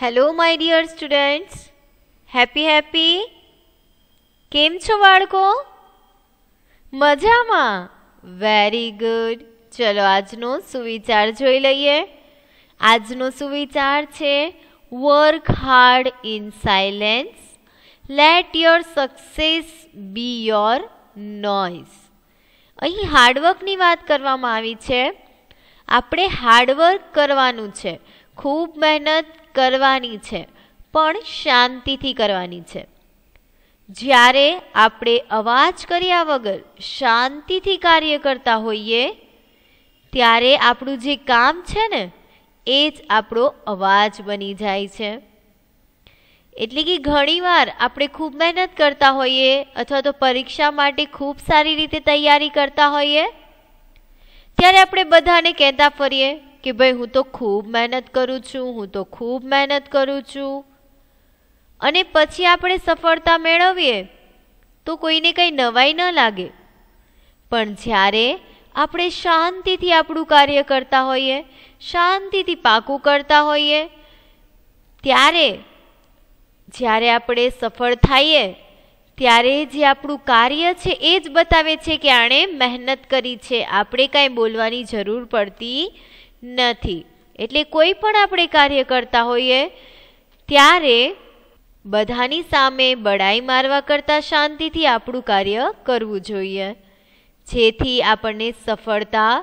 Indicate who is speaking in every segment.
Speaker 1: hello my dear students happy happy કેમ છો બાળકો મજામાં વેરી ગુડ ચલો આજનો સુવિચાર જોઈ લઈએ આજનો સુવિચાર છે work hard in silence let your success be your noise અહીં હાર્ડવર્કની વાત કરવામાં આવી છે આપણે હાર્ડવર્ક કરવાનું છે ખૂબ મહેનત કરવાની છે પણ શાંતિથી કરવાની છે જ્યારે આપણે અવાજ કર્યા વગર શાંતિથી કાર્ય કરતા હોઈએ ત્યારે આપણું જે કામ છે ને એ જ આપણો અવાજ બની જાય છે એટલે કે ઘણીવાર આપણે ખૂબ મહેનત કરતા હોઈએ અથવા તો પરીક્ષા માટે ખૂબ સારી રીતે તૈયારી કરતા હોઈએ ત્યારે આપણે બધાને કહેતા ફરીએ કે ભાઈ હું તો ખૂબ મહેનત કરું છું હું તો ખૂબ મહેનત કરું છું અને પછી આપણે સફળતા મેળવીએ તો કોઈને કંઈ નવાઈ ન લાગે પણ જ્યારે આપણે શાંતિથી આપણું કાર્ય કરતા હોઈએ શાંતિથી પાકું કરતા હોઈએ ત્યારે જ્યારે આપણે સફળ થઈએ ત્યારે જે આપણું કાર્ય છે એ જ બતાવે છે કે આણે મહેનત કરી છે આપણે કાંઈ બોલવાની જરૂર પડતી નથી એટલે કોઈ પણ આપણે કાર્ય કરતા હોઈએ ત્યારે બધાની સામે બડાઈ મારવા કરતાં શાંતિથી આપણું કાર્ય કરવું જોઈએ જેથી આપણને સફળતા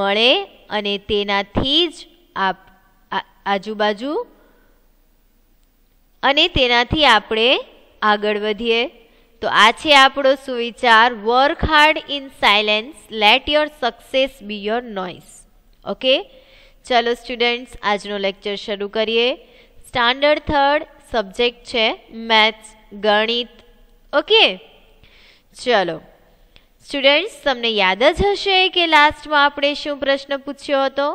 Speaker 1: મળે અને તેનાથી જ આપ આજુબાજુ અને તેનાથી આપણે આગળ વધીએ તો આ છે આપણો સુવિચાર work hard in silence let your success be your noise okay ચાલો સ્ટુડન્ટ્સ આજનો લેક્ચર શરૂ કરીએ સ્ટાન્ડર્ડ થર્ડ સબ્જેક્ટ છે મેથ્સ ગણિત ઓકે ચલો સ્ટુડન્ટ્સ તમને યાદ જ હશે કે લાસ્ટમાં આપણે શું પ્રશ્ન પૂછ્યો હતો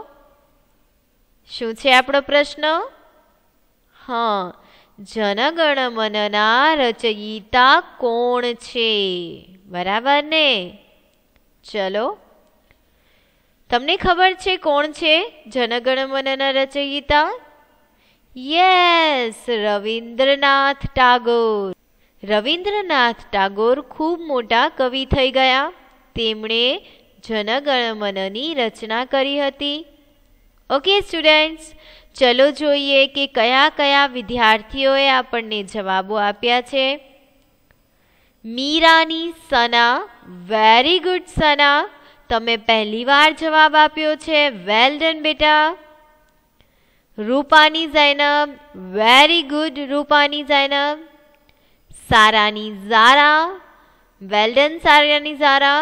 Speaker 1: શું છે આપણો પ્રશ્ન હા જનગણમનના રચયિતા કોણ છે બરાબર ને ચલો તમને ખબર છે કોણ છે જનગણમનના રચયિતા યસ રવિન્દ્રનાથ ટાગોર રવિન્દ્રનાથ ટાગોર ખૂબ મોટા કવિ થઈ ગયા તેમણે જનગણમનની રચના કરી હતી ઓકે સ્ટુડન્ટ્સ ચલો જોઈએ કે કયા કયા વિદ્યાર્થીઓએ આપણને જવાબો આપ્યા છે મીરાની સના વેરી ગુડ સના તમે પહેલીવાર જવાબ આપ્યો છે વેલ ડન બેટા Rupani Zainab very good Rupani Zainab Sarani Zara well done Sarani Zara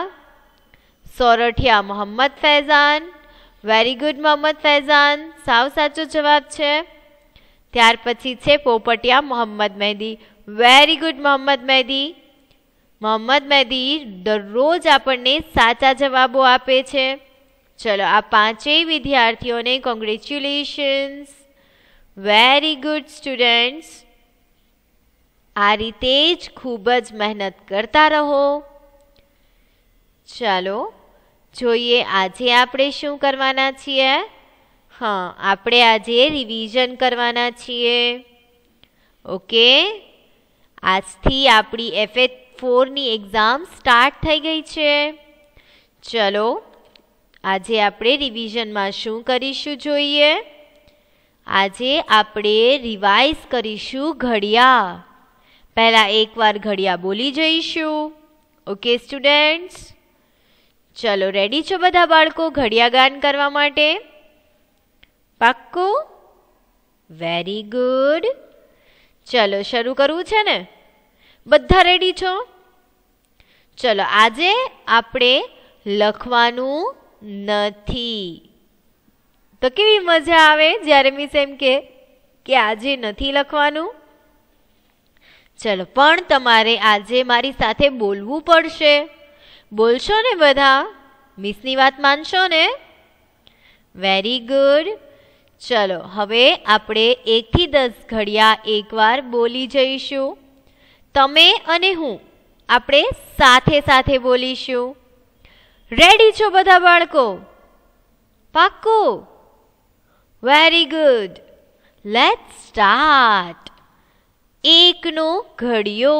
Speaker 1: Sorathiya Mohammad Faizan very good Mohammad Faizan સાવ સાચો જવાબ છે ત્યાર પછી છે પોપટિયા મોહમ્મદ મહેદી વેરી ગુડ મોહમ્મદ મહેદી મોહમ્મદ મહેદી દરરોજ આપણને સાચા જવાબો આપે છે ચલો આ પાંચેય વિદ્યાર્થીઓને કોંગ્રેચ્યુલેશન્સ વેરી ગુડ સ્ટુડન્ટ્સ આ રીતે જ ખૂબ જ મહેનત કરતા રહો ચાલો જોઈએ આજે આપણે શું કરવાના છીએ હા આપણે આજે રિવિઝન કરવાના છીએ ઓકે આજથી આપણી એફેક્ટ ફોરની એક્ઝામ સ્ટાર્ટ થઈ ગઈ છે ચલો આજે આપણે રિવિઝનમાં શું કરીશું જોઈએ આજે આપણે રિવાઇઝ કરીશું ઘડિયા પહેલાં એકવાર ઘડિયા બોલી જઈશું ઓકે સ્ટુડન્ટ્સ ચલો રેડી છો બધા બાળકો ઘડિયા ગાન કરવા માટે પાક્કું વેરી ગુડ ચલો શરૂ કરવું છે ને બધા રેડી છો ચલો આજે આપણે લખવાનું નથી તો કેવી મજા આવે જ્યારે મિસ એમ કે કે આજે નથી લખવાનું ચલો પણ તમારે આજે મારી સાથે બોલવું પડશે બોલશો ને બધા મિસની વાત માનશો ને વેરી ગુડ ચલો હવે આપણે એકથી દસ ઘડિયા એકવાર બોલી જઈશું તમે અને હું આપણે સાથે સાથે બોલીશું રેડી છો બધા બાળકો પાક્કો વેરી ગુડ લેટ સ્ટાર્ટ એકનો ઘડિયો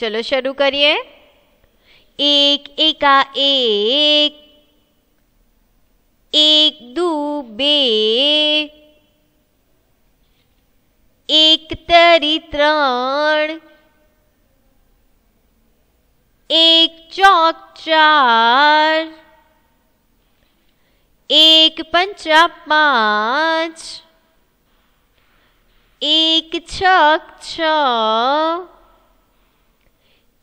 Speaker 1: ચલો શરૂ કરીએ એક એકા એક એક દુ બે એક તરી ત્રણ एक चौक चार एक पंचा पांच एक छक छ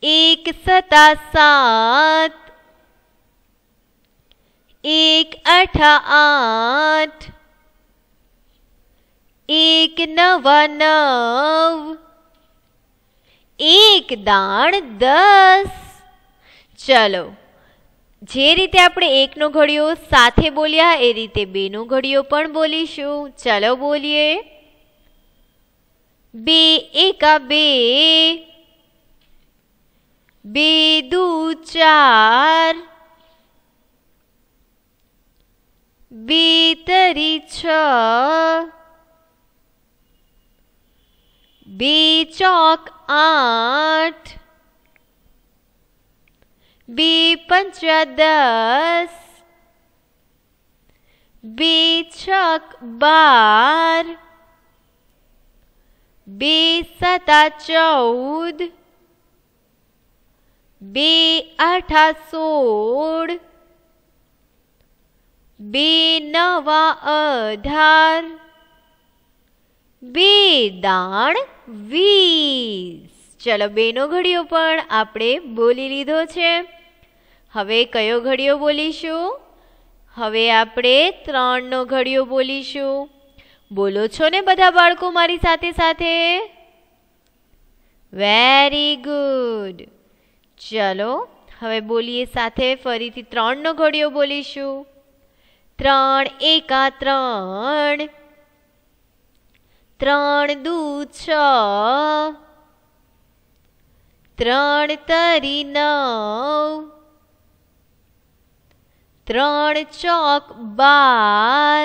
Speaker 1: एक सता सात एक अठ आठ एक नवा नव एक दाण दस ચલો જે રીતે આપણે એકનો ઘડિયો સાથે બોલ્યા એ રીતે બેનો ઘડિયો પણ બોલીશું ચલો બોલીએ બે એકા બે બે દુ ચાર બે તરી છ બે ચોક આઠ બી પંચા દસ બી છક બાર બી સતા ચૌદ બી આઠા સોળ બી નવા અધાર બી દાણ વીસ ચલો બેનો ઘડિયો પણ આપણે બોલી લીધો છે હવે કયો ઘડિયો બોલીશું હવે આપણે ત્રણનો ઘડિયો બોલીશું બોલો છો ને બધા બાળકો મારી સાથે સાથે વેરી ગુડ ચલો હવે બોલીએ સાથે ફરીથી ત્રણનો ઘડિયો બોલીશું ત્રણ એકા ત્રણ ત્રણ દુ છ ત્રણ તરી નવ ત્રણ ચોક બાર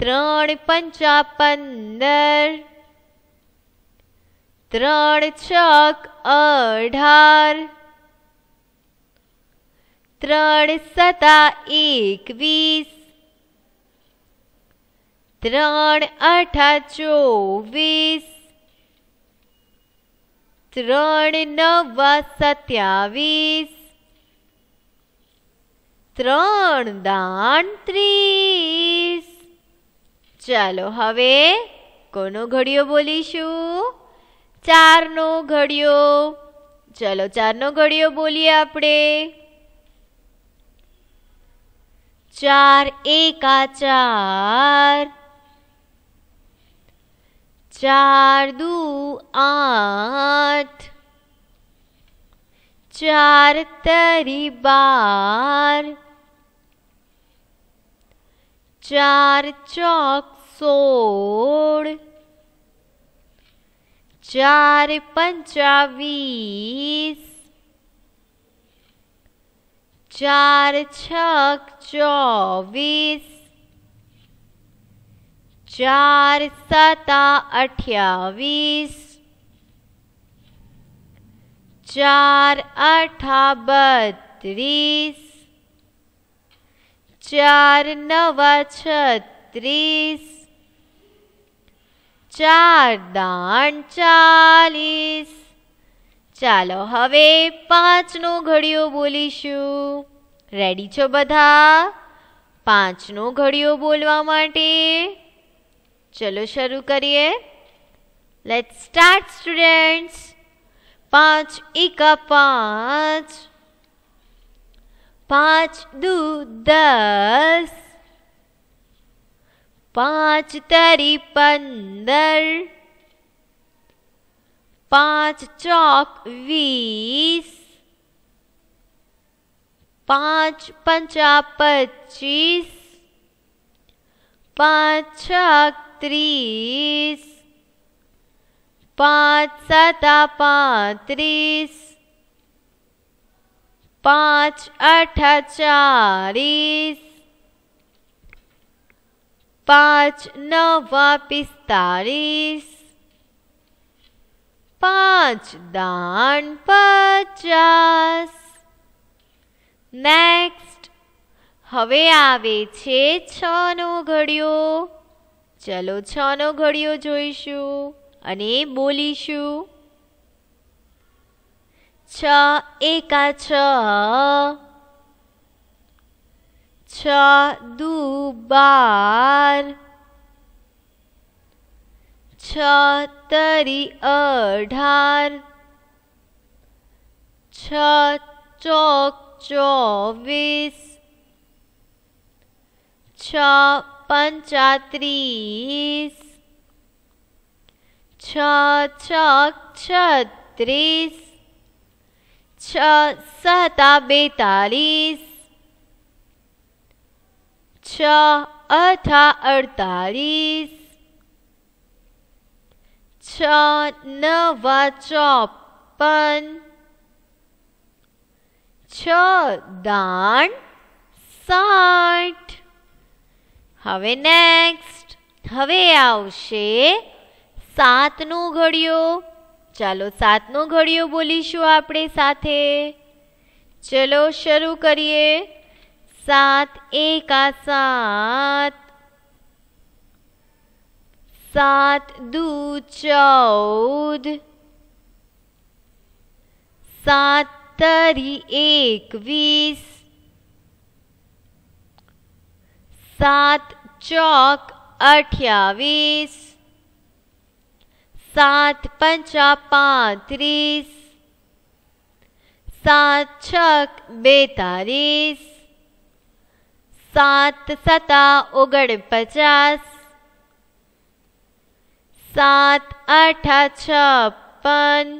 Speaker 1: ત્રણ પંચા પંદર ત્રણ ચોક અઢાર ત્રણ સતા એકવીસ ત્રણ અઠા ચોવીસ ત્રણ નવા સત્યાવીસ ત્રણ દાન ત્રીસ ચાલો હવે કોનો ઘડિયો બોલીશું ચારનો ઘડિયો ચાલો ચારનો ઘડિયો બોલીએ આપણે ચાર એકા ચાર ચાર દુ આઠ ચાર તરી બાર चार चौक सोड़ चार पंचावीस चार छक चौबीस चार सता अठावीस चार अठा बत्तीस ચાર નવા છત્રીસ ચાર દાણ ચાલીસ ચાલો હવે પાંચનો ઘડિયો બોલીશું રેડી છો બધા પાંચનો ઘડિયો બોલવા માટે ચલો શરૂ કરીએ લેટ સ્ટાર્ટ સ્ટુડન્ટ્સ પાંચ એકા પાંચ પાંચ દુ દસ પાંચ તરી પંદર પાંચ ચોક વીસ પાંચ પંચા પચીસ પાંચ છ ત્રીસ પાંચ સતા પાંત્રીસ પાંચ અઠા ચાલીસ પાંચ નવા પિસ્તાળીસ પાંચ દાન પચાસ નેક્સ્ટ હવે આવે છે છનો ઘડિયો ચલો છનો ઘડિયો જોઈશું અને બોલીશું છ એકા છ છ દુ બાર છ તરી અઢાર છ ચોક ચોવીસ છ પંચાત્રીસ છ છ છત્રીસ છ સતા બેતાલીસ છ અઠા અડતાલીસ છ નવા ચોપન છ દાણ સાઠ હવે નેક્સ્ટ હવે આવશે સાતનું ઘડિયો चलो सात नो घड़ियो बोलीशू आप चलो शुरू करिए सात एक आ सात सात दु चौद सात तरी एक वीस सात चौक अठावीस સાત પંચા પાંત્રીસ સાત છક બેતાલીસ સાત સતા ઓગણપચાસ સાત આઠા છપ્પન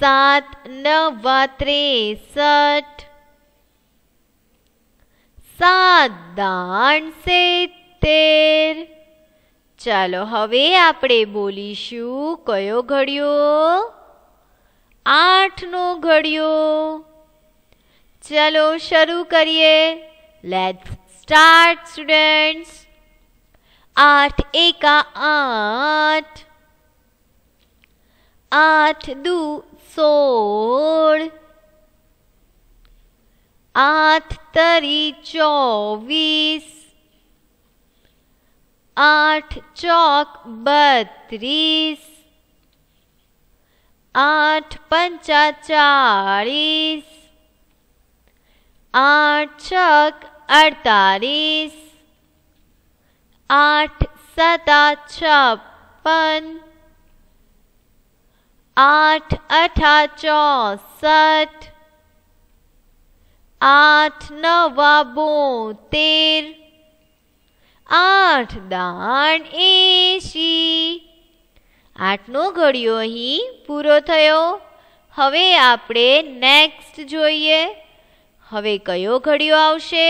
Speaker 1: સાત નવા ત્રેસઠ સાત દાણ સિત્તેર ચાલો હવે આપણે બોલીશું કયો ઘડિયો આઠનો ઘડિયો ચાલો શરૂ કરીએ લેટ સ્ટાર્ટ સ્ટુડન્ટ્સ આઠ એકા આઠ આઠ દુ સોળ આઠ તરી ચોવીસ आठ चौक बत्तीस आठ पंचा चालीस आठ छक अड़तालीस आठ सता छप्पन आठ अठा चौसठ आठ नवा बोतेर આઠ દાણ એસી આઠનો ઘડિયો અહીં પૂરો થયો હવે આપણે નેક્સ્ટ જોઈએ હવે કયો ઘડિયો આવશે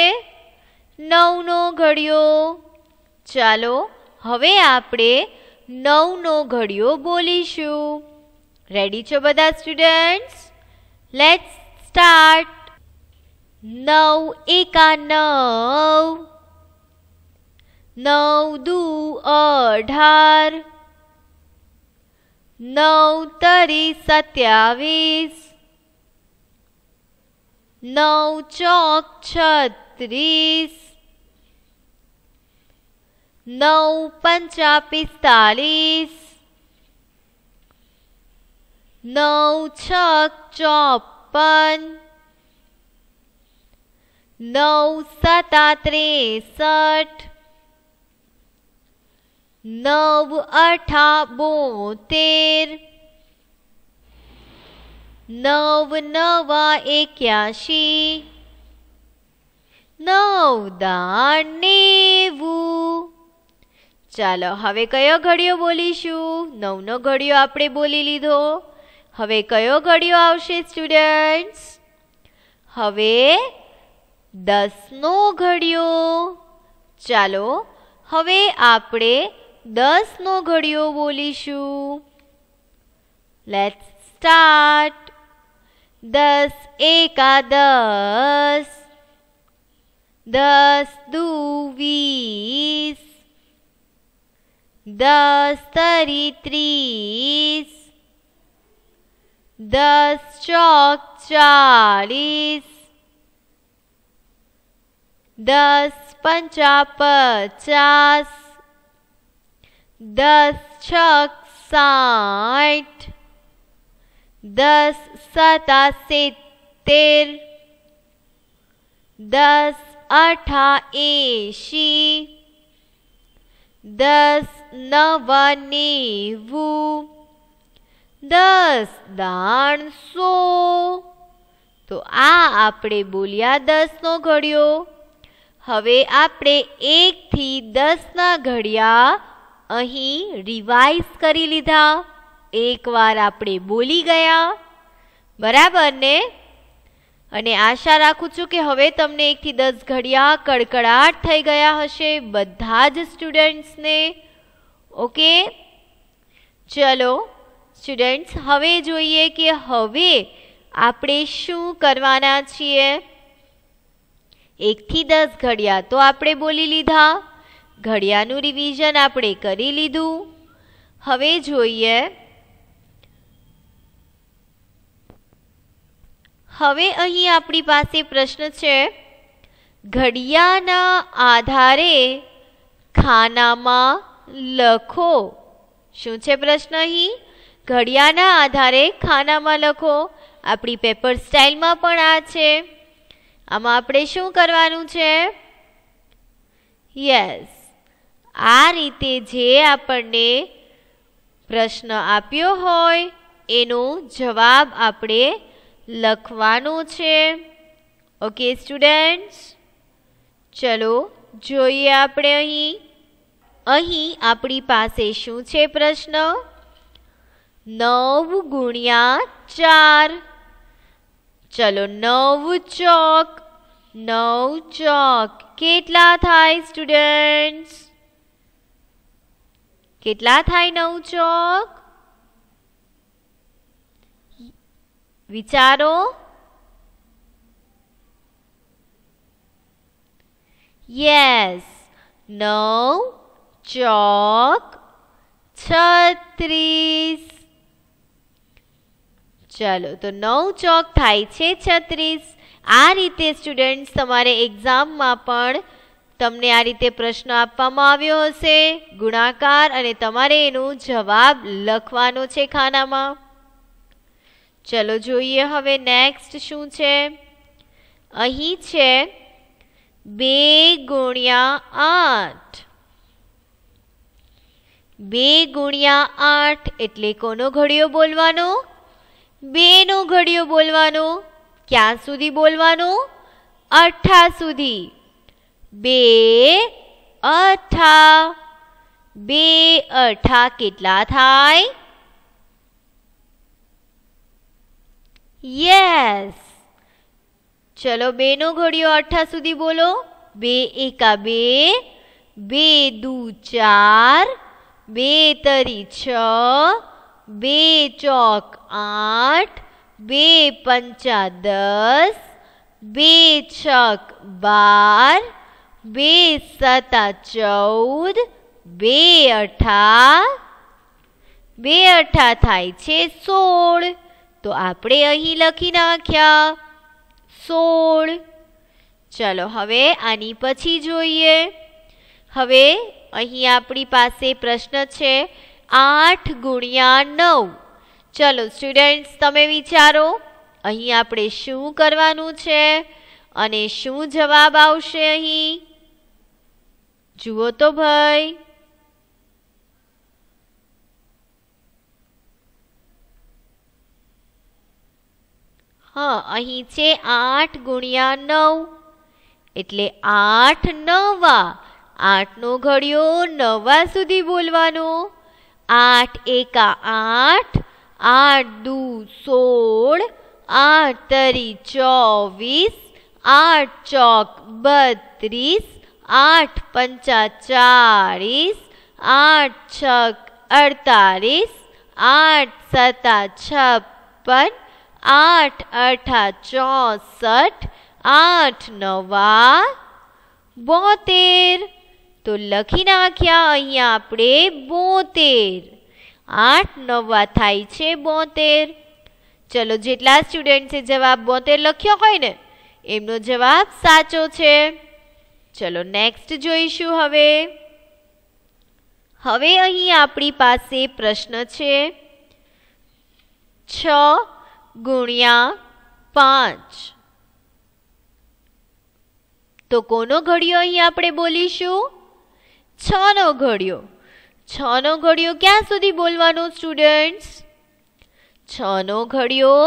Speaker 1: નવનો ઘડિયો ચાલો હવે આપણે નવનો ઘડિયો બોલીશું રેડી છો બધા સ્ટુડન્ટ્સ લેટ સ્ટાર્ટ નવ એકા નવ નવ દુ અઢાર નવ તરી સત્યાવીસ નવ ચોક છત્રીસ નવ પંચા પિસ્તાલીસ નવ છક ચોપન નવ સતા ત્રેસઠ નવ અઠા બોતેર નવ નવા એક્યાશી નવ દાણ નેવું ચાલો હવે કયો ઘડિયો બોલીશું નવનો ઘડિયો આપણે બોલી લીધો હવે કયો ઘડિયો આવશે સ્ટુડન્ટ્સ હવે દસનો ઘડિયો ચાલો હવે આપણે દસનો ઘડિયો બોલીશું લેટ્સ સ્ટાર્ટ દસ એકા દસ દસ દુ વીસ દસ તરી ત્રીસ દસ ચોક ચાલીસ દસ પંચા પચાસ દસ છક સાઠ દસ સતા સિત્તેર દસ અઠા એંશી દસ નવ નેવું દસ દાણ સો તો આ આપણે બોલ્યા દસનો ઘડિયો હવે આપણે એકથી દસના ઘડિયા અહીં રિવાઇઝ કરી લીધા એકવાર આપણે બોલી ગયા બરાબર ને અને આશા રાખું છું કે હવે તમને એકથી દસ ઘડિયા કડકડાટ થઈ ગયા હશે બધા જ સ્ટુડન્ટ્સને ઓકે ચલો સ્ટુડન્ટ્સ હવે જોઈએ કે હવે આપણે શું કરવાના છીએ એકથી દસ ઘડિયા તો આપણે બોલી લીધા ઘડિયાનું રિવિઝન આપણે કરી લીધું હવે જોઈએ હવે અહીં આપણી પાસે પ્રશ્ન છે ઘડિયાના આધારે ખાનામાં લખો શું છે પ્રશ્ન અહીં ઘડિયાના આધારે ખાનામાં લખો આપણી પેપર સ્ટાઇલમાં પણ આ છે આમાં આપણે શું કરવાનું છે યસ આ રીતે જે આપણને પ્રશ્ન આપ્યો હોય એનો જવાબ આપણે લખવાનો છે ઓકે સ્ટુડન્ટ્સ ચલો જોઈએ આપણે અહીં અહીં આપણી પાસે શું છે પ્રશ્ન નવ ગુણ્યા ચાર ચલો નવ ચોક નવ ચોક કેટલા થાય સ્ટુડન્ટ્સ કેટલા થાય નવ ચોક વિચારો યસ નવ ચોક છત્રીસ ચલો તો નવ ચોક થાય છે છત્રીસ આ રીતે સ્ટુડન્ટ્સ તમારે એક્ઝામમાં પણ તમને આ રીતે પ્રશ્ન આપવામાં આવ્યો હશે ગુણાકાર અને તમારે એનો જવાબ લખવાનો છે ખાનામાં ચલો જોઈએ હવે નેક્સ્ટ શું છે અહીં છે બે ગુણ્યા આઠ બે ગુણ્યા આઠ એટલે કોનો ઘડિયો બોલવાનો બેનો ઘડિયો બોલવાનો ક્યાં સુધી બોલવાનો અઠા સુધી अठा बे यस चलो बे नो घड़ियों अठा सुधी बोलो बे एका बे बे दू चार बे तरी बे चौक आठ बे पंचा दस बे छक बार બે સતા ચૌદ બે અઠા બે અઠા થાય છે સોળ તો આપણે અહીં લખી નાખ્યા સોળ ચલો હવે આની પછી જોઈએ હવે અહીં આપણી પાસે પ્રશ્ન છે આઠ ગુણ્યા નવ ચલો સ્ટુડન્ટ્સ તમે વિચારો અહીં આપણે શું કરવાનું છે અને શું જવાબ આવશે અહીં જુઓ તો ભાઈ હા અહીં છે આઠ ગુણ્યા નવ એટલે આઠ નવા આઠનો ઘડિયો નવા સુધી બોલવાનો આઠ એકા આઠ આઠ દુ સોળ આઠ તરી ચોવીસ આઠ ચોક બત્રીસ આઠ પંચા ચાળીસ આઠ છ અડતાલીસ આઠ સત્તા છપ્પન આઠ અઠા ચોસઠ આઠ નવા બોતેર તો લખી નાખ્યા અહીંયા આપણે બોતેર આઠ નવા થાય છે બોતેર ચલો જેટલા સ્ટુડન્ટ્સે જવાબ બોતેર લખ્યો હોય ને એમનો જવાબ સાચો છે ચલો નેક્સ્ટ જોઈશું હવે હવે અહીં આપણી પાસે પ્રશ્ન છે છ ગુણ્યા પાંચ તો કોનો ઘડિયો અહીં આપણે બોલીશું છનો ઘડિયો છનો ઘડિયો ક્યાં સુધી બોલવાનો સ્ટુડન્ટ્સ છનો ઘડિયો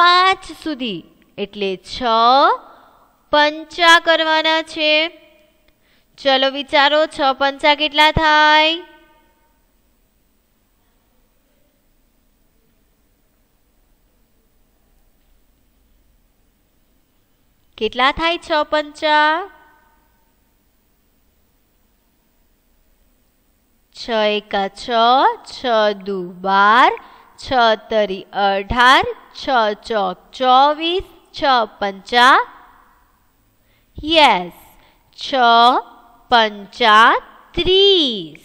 Speaker 1: પાંચ સુધી એટલે છ પંચા કરવાના છે ચલો વિચારો છ પંચા કેટલા થાય કેટલા થાય છ પંચા છ એકા છ છ દુ બાર છ તરી અઢાર છ ચોક ચોવીસ છ પંચા Yes, છ પંચા ત્રીસ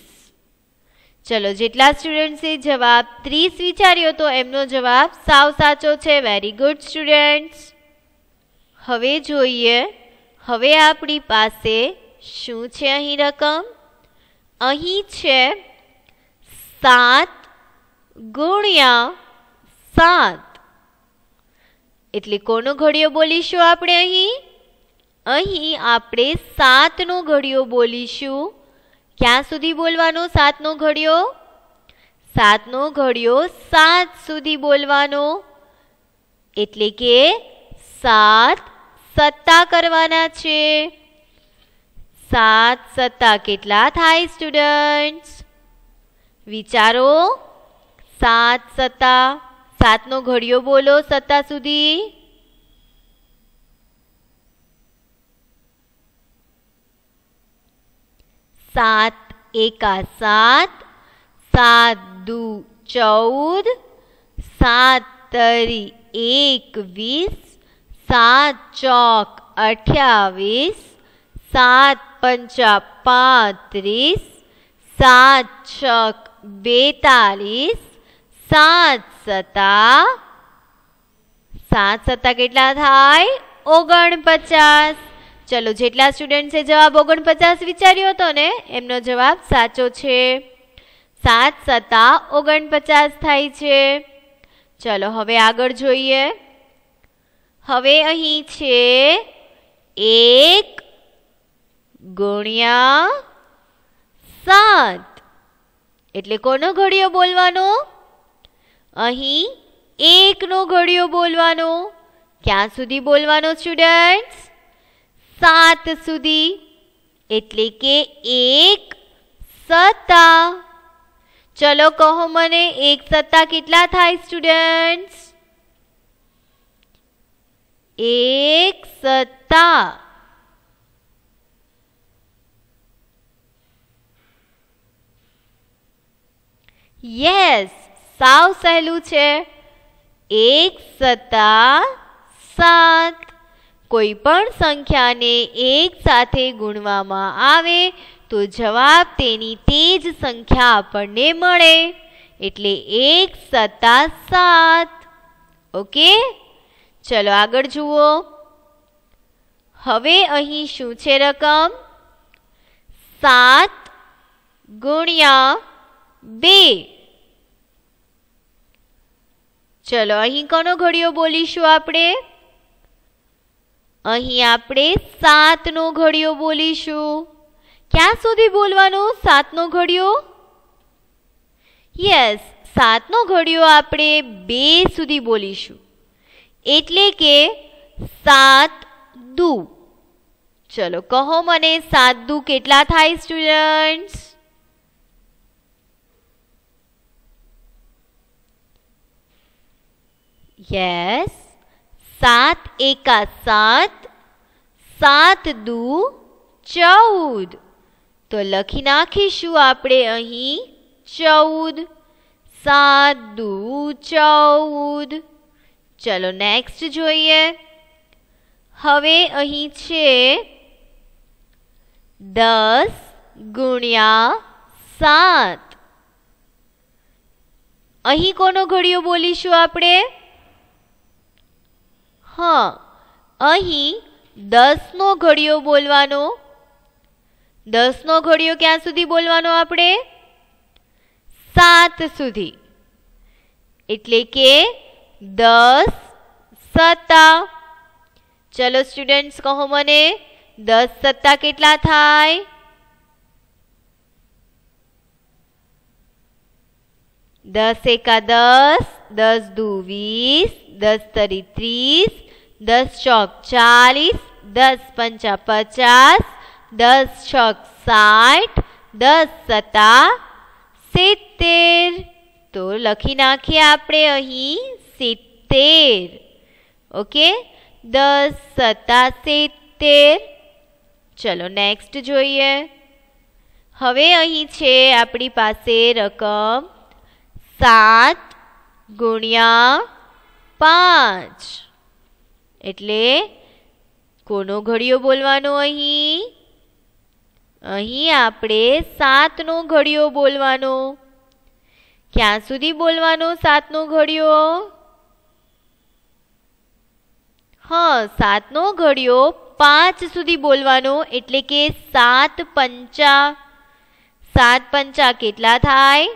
Speaker 1: ચલો જેટલા સ્ટુડન્ટ્સે જવાબ ત્રીસ વિચાર્યો તો એમનો જવાબ સાવ સાચો છે વેરી ગુડ સ્ટુડન્ટ્સ હવે જોઈએ હવે આપણી પાસે શું છે અહીં રકમ અહીં છે સાત ગુણ્યા સાત એટલે કોનો ઘડિયો બોલીશું આપણે અહીં અહીં આપણે સાતનો ઘડિયો બોલીશું ક્યાં સુધી બોલવાનો સાતનો ઘડિયો સાતનો ઘડિયો સાત સુધી બોલવાનો એટલે કે સાત સત્તા કરવાના છે સાત સત્તા કેટલા થાય સ્ટુડન્ટ્સ વિચારો સાત સત્તા સાતનો ઘડિયો બોલો સત્તા સુધી સાત એકા સાત સાત દુ ચૌદ સાત તરી એકવીસ સાત ચોક અઠ્યાવીસ સાત પંચા પાંત્રીસ સાત છક બેતાલીસ સાત સત્તા સાત સત્તા કેટલા થાય ઓગણપચાસ ચલો જેટલા સ્ટુડન્ટ્સે જવાબ ઓગણપચાસ વિચાર્યો હતો ને એમનો જવાબ સાચો છે સાત સત્તા ઓગણપચાસ થાય છે ચલો હવે આગળ જોઈએ હવે અહીં છે એક ગુણ્યા સાત એટલે કોનો ઘડિયો બોલવાનો અહીં એકનો ઘડિયો બોલવાનો ક્યાં સુધી બોલવાનો સ્ટુડન્ટ્સ સાત સુધી એટલે કે એક સત્તા ચલો કહો મને એક સત્તા કેટલા થાય સ્ટુડન્ટ્સ એક સત્તા યસ સાવ સહેલું છે એક સત્તા સાત કોઈ પણ સંખ્યાને એક સાથે ગુણવામાં આવે તો જવાબ તેની તે જ સંખ્યા આપણને મળે એટલે એક સત્તા સાત ઓકે ચલો આગળ જુઓ હવે અહીં શું છે રકમ સાત ગુણ્યા બે ચલો અહીં કોનો ઘડિયો બોલીશું આપણે અહીં આપણે સાતનો ઘડિયો બોલીશું ક્યાં સુધી બોલવાનો સાતનો ઘડિયો યસ સાતનો ઘડિયો આપણે બે સુધી બોલીશું એટલે કે સાત દુ ચલો કહો મને સાત દુ કેટલા થાય સ્ટુડન્ટ્સ યસ સાત એકા સાત સાત દુ ચૌદ તો લખી નાખીશું આપણે અહીં ચૌદ સાત દુ ચૌદ ચલો નેક્સ્ટ જોઈએ હવે અહીં છે દસ ગુણ્યા સાત અહીં કોનો ઘડિયો બોલીશું આપણે હા અહીં દસનો ઘડિયો બોલવાનો દસનો ઘડિયો ક્યાં સુધી બોલવાનો આપણે સાત સુધી એટલે કે દસ સત્તા ચલો સ્ટુડન્ટ્સ કહો મને દસ સત્તા કેટલા થાય દસ એકા દસ દસ દુ વીસ દસ તરી ત્રીસ દસ ચોક ચાલીસ દસ પંચા પચાસ દસ છક સાઠ દસ સત્તા સિત્તેર તો લખી નાખીએ આપણે અહીં સિત્તેર ઓકે દસ સત્તા સિત્તેર ચલો નેક્સ્ટ જોઈએ હવે અહીં છે આપણી પાસે રકમ સાત ગુણ્યા પાંચ એટલે કોનો ઘડિયો બોલવાનો અહીં અહીં આપણે સાતનો ઘડિયો બોલવાનો ક્યાં સુધી બોલવાનો સાતનો ઘડિયો હા સાતનો ઘડિયો પાંચ સુધી બોલવાનો એટલે કે સાત પંચા સાત પંચા કેટલા થાય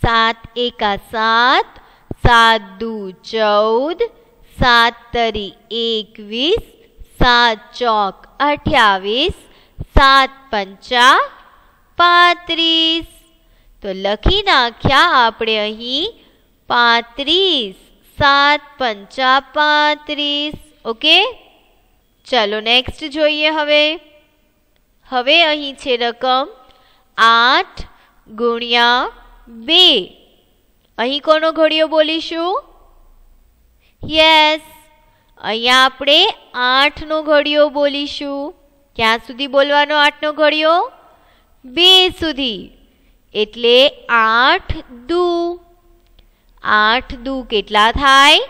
Speaker 1: સાત એકા સાત સાત દૂ ચૌદ સાત તરી એકવીસ સાત ચોક અઠ્યાવીસ સાત પંચા પાંત્રીસ તો લખી નાખ્યા આપણે અહીં પાંત્રીસ સાત પંચા પાંત્રીસ ઓકે ચાલો નેક્સ્ટ જોઈએ હવે હવે અહીં છે રકમ આઠ ગુણ્યા બે અહી કોનો ઘડિયો બોલીશુ યસ અયા આપણે 8 નો ઘડિયો બોલીશુ ક્યાં સુધી બોલવાનો 8 નો ઘડિયો બે સુધી એટલે 8 दू 8 दू કેટલા થાય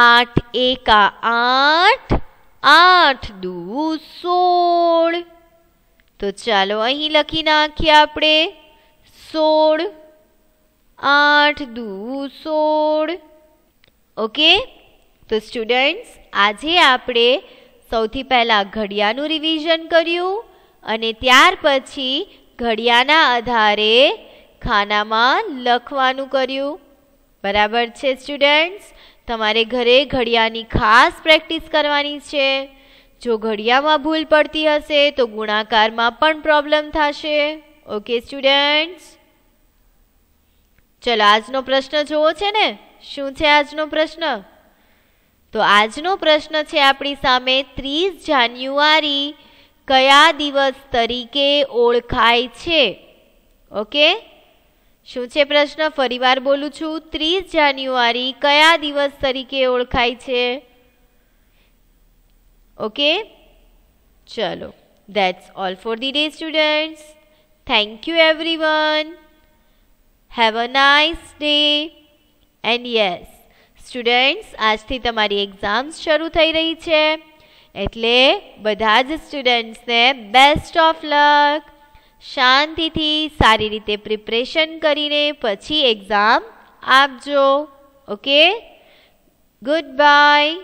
Speaker 1: 8 1 કા 8 8 दू 16 તો ચાલો અહીં લખી નાખીએ આપણે સોળ આઠ દુ સોળ ઓકે તો સ્ટુડન્ટ્સ આજે આપણે સૌથી પહેલાં ઘડિયાનું રિવિઝન કર્યું અને ત્યાર પછી ઘડિયાના આધારે ખાનામાં લખવાનું કર્યું બરાબર છે સ્ટુડન્ટ્સ તમારે ઘરે ઘડિયાની ખાસ પ્રેક્ટિસ કરવાની છે જો ઘડિયામાં ભૂલ પડતી હશે તો ગુણાકારમાં પણ પ્રોબ્લેમ થશે ઓકે સ્ટુડન્ટ્સ ચલો આજનો પ્રશ્ન જોવો છે ને શું છે આજનો પ્રશ્ન તો આજનો પ્રશ્ન છે આપણી સામે ત્રીસ જાન્યુઆરી કયા દિવસ તરીકે ઓળખાય છે ઓકે શું છે પ્રશ્ન ફરીવાર બોલું છું ત્રીસ જાન્યુઆરી કયા દિવસ તરીકે ઓળખાય છે ઓકે ચલો that's all for the day students thank you everyone have a nice day and yes students આજથી તમારી એક્ઝામ્સ શરૂ થઈ રહી છે એટલે બધા જ સ્ટુડન્ટ્સને બેસ્ટ ઓફ લક શાંતિથી સારી રીતે પ્રિપરેશન કરીને પછી એક્ઝામ આપજો ઓકે ગુડ બાય